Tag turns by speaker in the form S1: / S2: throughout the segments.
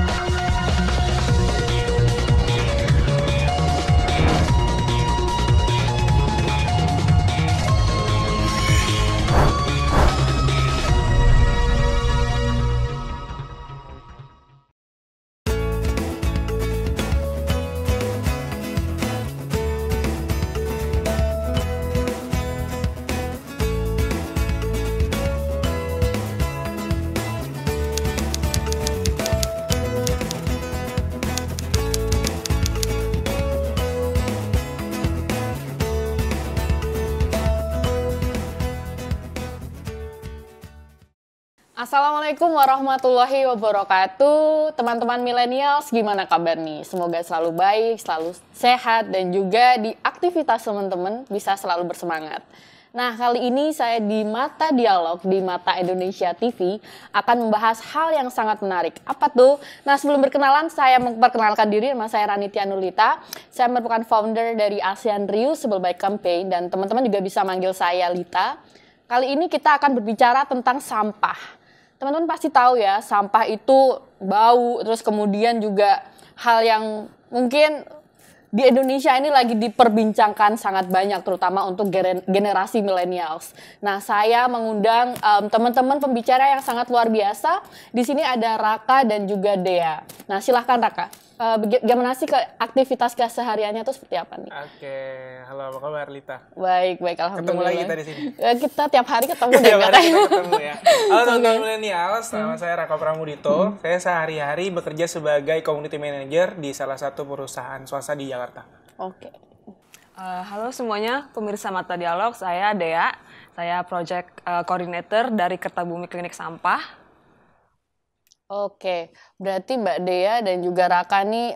S1: Thanks. Assalamualaikum warahmatullahi wabarakatuh. Teman-teman milenials gimana kabar nih? Semoga selalu baik, selalu sehat dan juga di aktivitas teman-teman bisa selalu bersemangat. Nah, kali ini saya di Mata Dialog di Mata Indonesia TV akan membahas hal yang sangat menarik. Apa tuh? Nah, sebelum berkenalan, saya memperkenalkan diri nama saya Ranitia Nulita. Saya merupakan founder dari ASEAN Sebel Baik Campaign dan teman-teman juga bisa manggil saya Lita. Kali ini kita akan berbicara tentang sampah teman-teman pasti tahu ya sampah itu bau terus kemudian juga hal yang mungkin di Indonesia ini lagi diperbincangkan sangat banyak terutama untuk generasi millennials. Nah, saya mengundang um, teman-teman pembicara yang sangat luar biasa. Di sini ada Raka dan juga Dea. Nah, silahkan Raka uh, sih ke aktivitas kesehariannya tuh seperti apa nih?
S2: Oke, okay. halo apa kabar Lita? Baik,
S1: baik alhamdulillah. Ketemu lagi kita di sini. Eh, kita tiap hari ketemu
S2: deh tiap hari kita ketemu ya. Halo teman-teman milenial, nama hmm. saya Raka Pramudito. Hmm. Saya sehari-hari bekerja sebagai community manager di salah satu perusahaan swasta di Jakarta.
S3: Oke. Okay. Uh, eh, halo semuanya, pemirsa Mata Dialog, saya Dea. Saya project uh, coordinator dari Kertabumi Klinik Sampah Oke,
S1: berarti Mbak Dea dan juga Raka nih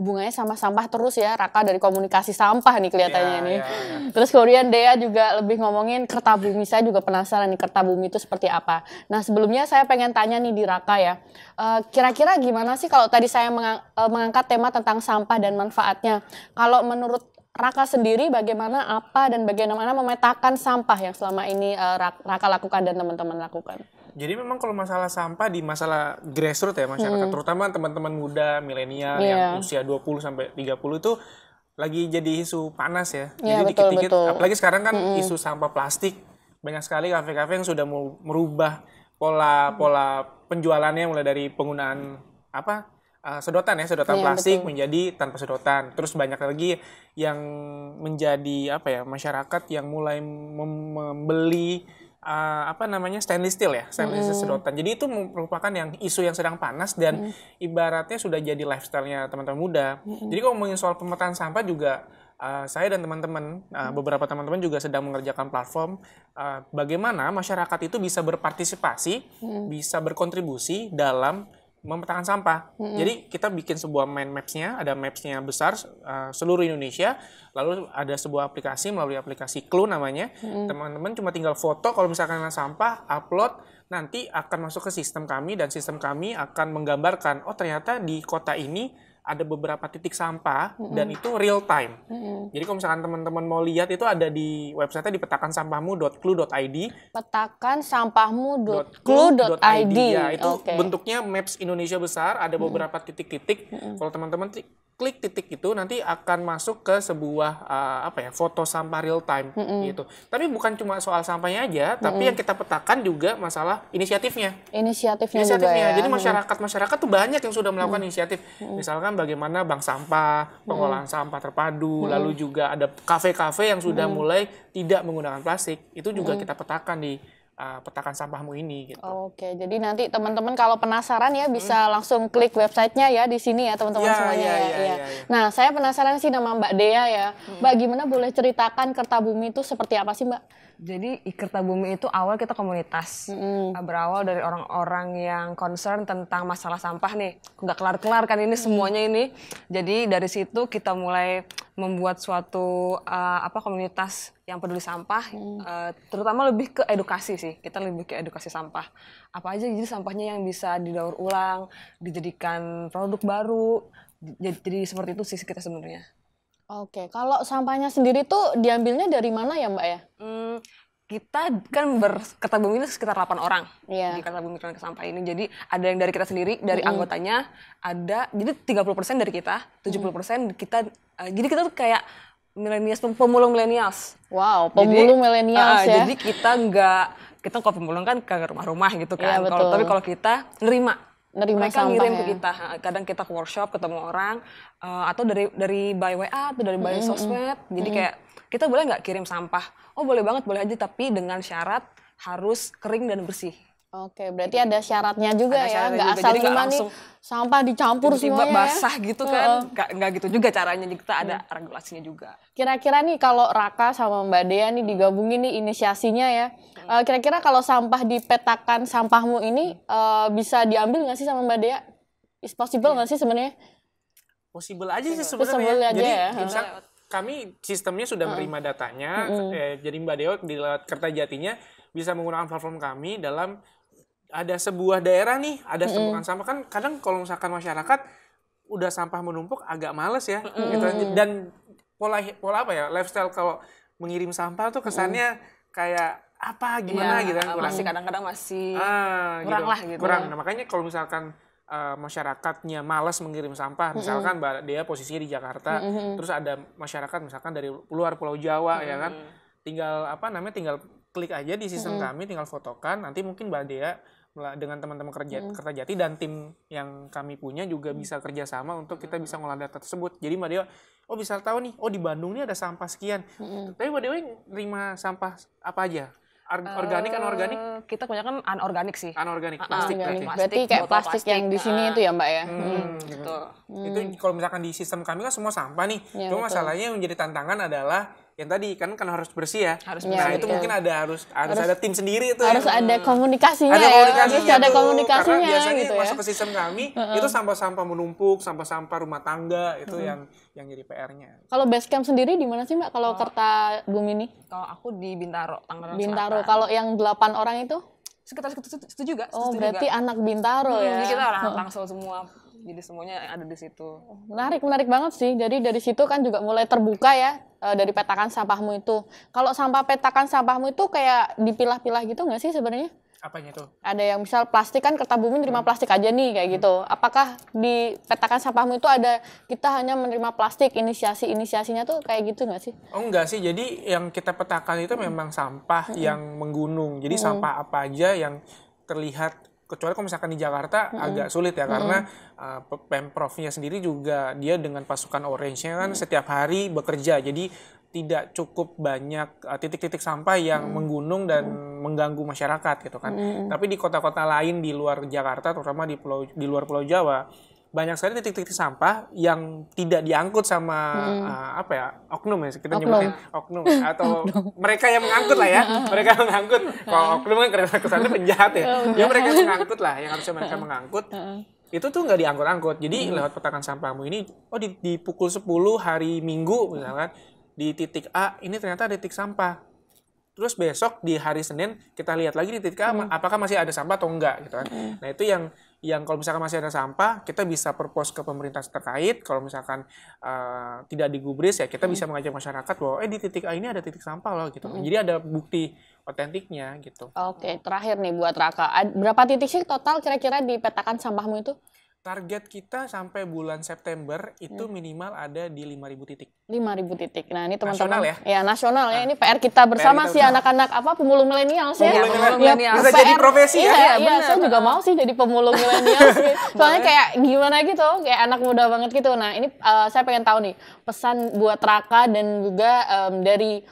S1: hubungannya sama sampah terus ya. Raka dari komunikasi sampah nih kelihatannya ya, nih. Ya, ya. Terus kemudian Dea juga lebih ngomongin kerta bumi. Saya juga penasaran nih kerta bumi itu seperti apa. Nah sebelumnya saya pengen tanya nih di Raka ya. Eh, kira-kira uh, gimana sih kalau tadi saya mengang eh, mengangkat tema tentang sampah dan manfaatnya. Kalau menurut Raka sendiri bagaimana apa dan bagaimana memetakan sampah yang selama ini uh, Raka lakukan dan teman-teman lakukan?
S2: Jadi memang kalau masalah sampah di masalah grassroots ya masyarakat, hmm. terutama teman-teman muda milenial yeah. yang usia 20 sampai 30 itu lagi jadi isu panas ya. Yeah, jadi dikit-dikit apalagi sekarang kan mm -hmm. isu sampah plastik banyak sekali kafe-kafe yang sudah mau merubah pola-pola penjualannya mulai dari penggunaan apa uh, sedotan ya sedotan yeah, plastik betul. menjadi tanpa sedotan terus banyak lagi yang menjadi apa ya masyarakat yang mulai membeli uh, apa namanya stainless steel ya stainless steel hmm. sedotan jadi itu merupakan yang isu yang sedang panas dan hmm. ibaratnya sudah jadi lifestylenya teman-teman muda hmm. jadi kalau ngomongin soal pemetaan sampah juga uh, saya dan teman-teman uh, beberapa teman-teman juga sedang mengerjakan platform uh, bagaimana masyarakat itu bisa berpartisipasi hmm. bisa berkontribusi dalam memetakan sampah. Mm -hmm. Jadi kita bikin sebuah mind maps-nya, ada maps-nya besar uh, seluruh Indonesia, lalu ada sebuah aplikasi melalui aplikasi Clue namanya. Teman-teman mm -hmm. cuma tinggal foto kalau misalkan ada sampah, upload, nanti akan masuk ke sistem kami dan sistem kami akan menggambarkan, oh ternyata di kota ini ada beberapa titik sampah mm-hmm. dan itu real time. Mm-hmm. Jadi kalau misalkan teman-teman mau lihat itu ada di website di petakan Petakansampahmu.clue.id.
S1: Petakan Ya, itu okay.
S2: bentuknya maps Indonesia besar, ada beberapa titik-titik. Mm-hmm. Kalau teman-teman klik titik itu nanti akan masuk ke sebuah uh, apa ya foto sampah real time mm -hmm. gitu. Tapi bukan cuma soal sampahnya aja, tapi mm -hmm. yang kita petakan juga masalah inisiatifnya.
S1: Inisiatifnya, inisiatifnya. juga ya. Jadi masyarakat
S2: masyarakat tuh banyak yang sudah melakukan mm -hmm. inisiatif. Mm -hmm. Misalkan bagaimana bank sampah, pengolahan mm -hmm. sampah terpadu, mm -hmm. lalu juga ada kafe-kafe yang sudah mm -hmm. mulai tidak menggunakan plastik. Itu juga mm -hmm. kita petakan di uh, petakan sampahmu ini gitu.
S1: Oke, jadi nanti teman-teman kalau penasaran ya bisa hmm. langsung klik websitenya ya di sini ya teman-teman ya, semuanya ya, ya, ya. Iya. Ya, ya. Nah, saya penasaran sih nama Mbak Dea ya.
S3: Hmm. Mbak gimana boleh ceritakan Kertabumi itu seperti apa sih Mbak? Jadi Kertabumi itu awal kita komunitas hmm. Eh, berawal dari orang-orang yang concern tentang masalah sampah nih nggak kelar-kelar kan ini hmm. semuanya ini. Jadi dari situ kita mulai membuat suatu uh, apa komunitas yang peduli sampah hmm. uh, terutama lebih ke edukasi sih kita lebih ke edukasi sampah apa aja jadi sampahnya yang bisa didaur ulang dijadikan produk baru jadi, jadi seperti itu sih kita sebenarnya oke okay. kalau sampahnya sendiri tuh diambilnya dari mana ya mbak ya hmm, kita kan berkata bumi ini sekitar 8 orang yeah. di kata bumi iya. keran sampah ini. Jadi ada yang dari kita sendiri, dari anggotanya, ada jadi 30% dari kita, 70% mm. kita uh, jadi kita tuh kayak milenials pemulung milenials. Wow, pemulung milenials uh, eh, ya. Jadi kita nggak kita kalau pemulung kan ke rumah-rumah gitu iya, kan. Yeah, kalau tapi kalau kita nerima Nerima mereka ngirim ke ya? kita kadang kita ke workshop ketemu orang uh, atau dari dari by WA atau dari by mm -hmm. sosmed jadi mm -hmm. kayak kita boleh nggak kirim sampah oh boleh banget boleh aja tapi dengan syarat harus kering dan bersih Oke, berarti ada syaratnya juga ada ya, syaratnya ya, nggak asal cuma nih
S1: sampah dicampur tiba -tiba semuanya ya? basah ya. gitu kan, uh.
S3: nggak gitu juga caranya, kita ada hmm. regulasinya juga.
S1: Kira-kira nih kalau Raka sama Mbak Dea nih digabungin nih inisiasinya ya, hmm. eh, kira-kira uh, kira kalau sampah dipetakan sampahmu ini uh, bisa diambil nggak sih sama Mbak Dea? Is possible iya. nggak sih sebenarnya?
S2: Possible aja sih sebenarnya. Jadi ya. bisa kami sistemnya sudah menerima datanya, hmm. eh, jadi Mbak Dea di lewat kerta jatinya bisa menggunakan platform kami dalam ada sebuah daerah nih ada tumpukan mm. sampah kan kadang kalau misalkan masyarakat udah sampah menumpuk agak males ya mm. gitu dan pola pola apa ya lifestyle kalau mengirim sampah tuh kesannya mm. kayak apa gimana ya, gitu kan kurang masih kadang-kadang
S3: masih ah, gitu. kurang gitu. lah gitu kurang nah,
S2: makanya kalau misalkan uh, masyarakatnya malas mengirim sampah. Misalkan mm-hmm. dia posisinya di Jakarta, mm-hmm. terus ada masyarakat misalkan dari luar Pulau Jawa mm-hmm. ya kan, tinggal apa namanya tinggal klik aja di sistem mm-hmm. kami, tinggal fotokan. Nanti mungkin Mbak dia dengan teman-teman kerja hmm. jati dan tim yang kami punya juga hmm. bisa kerjasama untuk kita bisa hmm. ngolah data tersebut. Jadi Mbak Dewa, oh bisa tahu nih, oh di Bandung ini ada sampah sekian. Hmm. Tapi Mbak Dewa terima sampah apa aja? Eh, organik uh, anorganik kita punya kan anorganik sih anorganik ah, plastik, plastik. berarti kayak plastik, plastik yang di sini itu ya
S1: mbak ya hmm, hmm.
S2: gitu hmm. itu kalau misalkan di sistem kami kan semua sampah nih ya, cuma betul. masalahnya yang menjadi tantangan adalah yang tadi kan kan harus bersih ya. Harus nah, bersih. itu ya. mungkin ada harus, harus harus ada tim sendiri itu Harus ya. ada hmm.
S1: komunikasinya. Ada ya. komunikasinya. Ya, ada komunikasinya karena biasanya gitu ya. masuk
S2: ke sistem kami uh-uh. itu sampah-sampah menumpuk, sampah-sampah rumah tangga itu uh-huh. yang yang jadi PR-nya.
S1: Kalau base camp sendiri di mana sih Mbak kalau oh. Kerta Bumi ini?
S3: Kalau aku di Bintaro, Tangerang
S1: Bintaro. Kalau yang 8 orang
S3: itu? Sekitar setuju, juga. juga? oh, berarti juga. anak Bintaro hmm, ya. Jadi kita orang langsung semua jadi semuanya ada di situ
S1: menarik menarik banget sih jadi dari situ kan juga mulai terbuka ya eh, dari petakan sampahmu itu kalau sampah petakan sampahmu itu kayak dipilah-pilah gitu nggak sih sebenarnya Apanya itu? Ada yang misal plastik kan kertas bumi terima hmm. plastik aja nih kayak hmm. gitu. Apakah di petakan sampahmu itu ada kita hanya menerima plastik inisiasi inisiasinya tuh kayak gitu nggak sih?
S2: Oh enggak sih. Jadi yang kita petakan itu hmm. memang sampah hmm. yang menggunung. Jadi hmm. sampah apa aja yang terlihat kecuali kalau misalkan di Jakarta mm -hmm. agak sulit ya mm -hmm. karena uh, pemprovnya sendiri juga dia dengan pasukan orange kan mm -hmm. setiap hari bekerja jadi tidak cukup banyak ah, titik-titik uh, sampah yang mm -hmm. menggunung dan mm -hmm. mengganggu masyarakat gitu kan mm -hmm. tapi di kota-kota lain di luar Jakarta terutama di pulau di luar Pulau Jawa banyak sekali titik-titik sampah yang tidak diangkut sama hmm. uh, apa ya oknum ya kita oknum. nyebutin oknum ya, atau mereka yang mengangkut lah ya mereka mengangkut kalau oknum kan karena kesannya penjahat ya ya mereka yang mengangkut lah yang harusnya mereka mengangkut itu tuh nggak diangkut-angkut jadi hmm. lewat petakan sampahmu ini oh di, di pukul 10 hari minggu misalkan di titik A ini ternyata ada titik sampah terus besok di hari Senin kita lihat lagi di titik A hmm. apakah masih ada sampah atau enggak gitu kan. Hmm. Nah, itu yang yang kalau misalkan masih ada sampah, kita bisa propose ke pemerintah terkait. Kalau misalkan uh, tidak digubris ya kita hmm. bisa mengajak masyarakat bahwa eh di titik A ini ada titik sampah loh gitu. Hmm. Jadi ada bukti otentiknya gitu.
S1: Oke, terakhir nih buat Raka, berapa titik sih total kira-kira di petakan sampahmu itu?
S2: target kita sampai bulan September itu hmm. minimal ada di 5.000 titik. 5.000
S1: titik. Nah, ini teman-teman nasional ya. Ya, nasional ya. Nah. Ini PR kita bersama PR kita si anak-anak apa pemulung milenial sih. Ya, pemulung milenial. Ya, Bisa PR, jadi profesi iya, ya. Iya, iya saya juga mau sih jadi pemulung milenial sih. Soalnya kayak gimana gitu, kayak anak muda banget gitu. Nah, ini uh, saya pengen tahu nih pesan buat Raka dan juga um, dari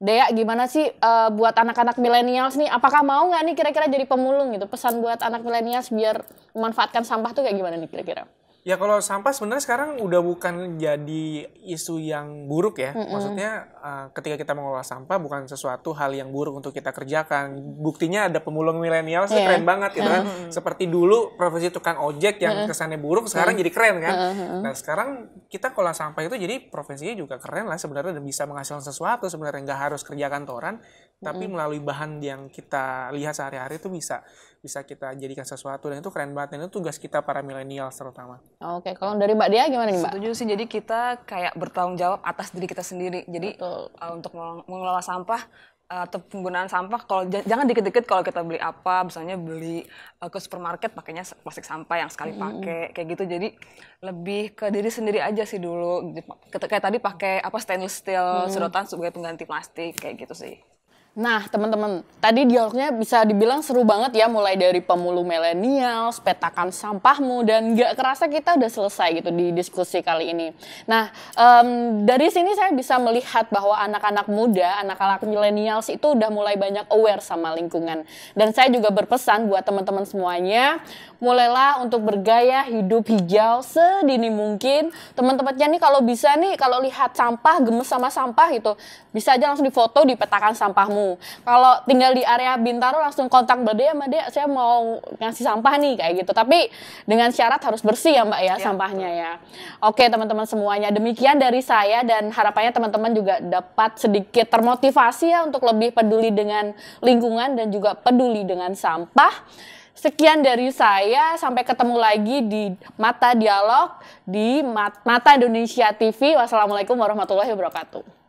S1: Dea gimana sih uh, buat anak-anak milenials nih? Apakah mau nggak nih kira-kira jadi pemulung gitu? Pesan buat anak milenials biar memanfaatkan sampah tuh kayak gimana nih kira-kira?
S2: Ya kalau sampah sebenarnya sekarang udah bukan jadi isu yang buruk ya. Mm -mm. Maksudnya uh, ketika kita mengolah sampah bukan sesuatu hal yang buruk untuk kita kerjakan. Buktinya ada pemulung milenial yeah. Iya. keren banget gitu kan. Mm -hmm. Seperti dulu profesi tukang ojek yang mm -hmm. kesannya buruk sekarang mm -hmm. jadi keren kan. Mm -hmm. Nah, sekarang kita kolah sampah itu jadi profesinya juga keren lah sebenarnya dan bisa menghasilkan sesuatu sebenarnya nggak harus kerja kantoran tapi mm -hmm. melalui bahan yang kita lihat sehari-hari itu bisa bisa kita jadikan sesuatu dan itu keren banget dan itu tugas kita para milenial terutama.
S3: Oke, kalau dari Mbak Dia gimana nih Mbak? Setuju sih, jadi kita kayak bertanggung jawab atas diri kita sendiri. Jadi Uh, untuk mengelola sampah uh, atau penggunaan sampah kalau jangan dikit-dikit kalau kita beli apa misalnya beli uh, ke supermarket pakainya plastik sampah yang sekali pakai kayak gitu jadi lebih ke diri sendiri aja sih dulu gitu, kayak tadi pakai apa stainless steel mm. sedotan sebagai pengganti plastik kayak gitu sih
S1: Nah, teman-teman, tadi dialognya bisa dibilang seru banget ya, mulai dari pemulu milenial, petakan sampahmu, dan nggak kerasa kita udah selesai gitu di diskusi kali ini. Nah, um, dari sini saya bisa melihat bahwa anak-anak muda, anak-anak milenial itu udah mulai banyak aware sama lingkungan. Dan saya juga berpesan buat teman-teman semuanya, mulailah untuk bergaya hidup hijau sedini mungkin. Teman-temannya nih kalau bisa nih, kalau lihat sampah, gemes sama sampah gitu, bisa aja langsung difoto di petakan sampahmu kamu. Kalau tinggal di area Bintaro langsung kontak Mbak Dea, Mbak Dea saya mau ngasih sampah nih kayak gitu. Tapi dengan syarat harus bersih ya Mbak ya, ya sampahnya betul. ya. Oke teman-teman semuanya, demikian dari saya dan harapannya teman-teman juga dapat sedikit termotivasi ya untuk lebih peduli dengan lingkungan dan juga peduli dengan sampah. Sekian dari saya, sampai ketemu lagi di Mata Dialog di Mata Indonesia TV. Wassalamualaikum warahmatullahi wabarakatuh.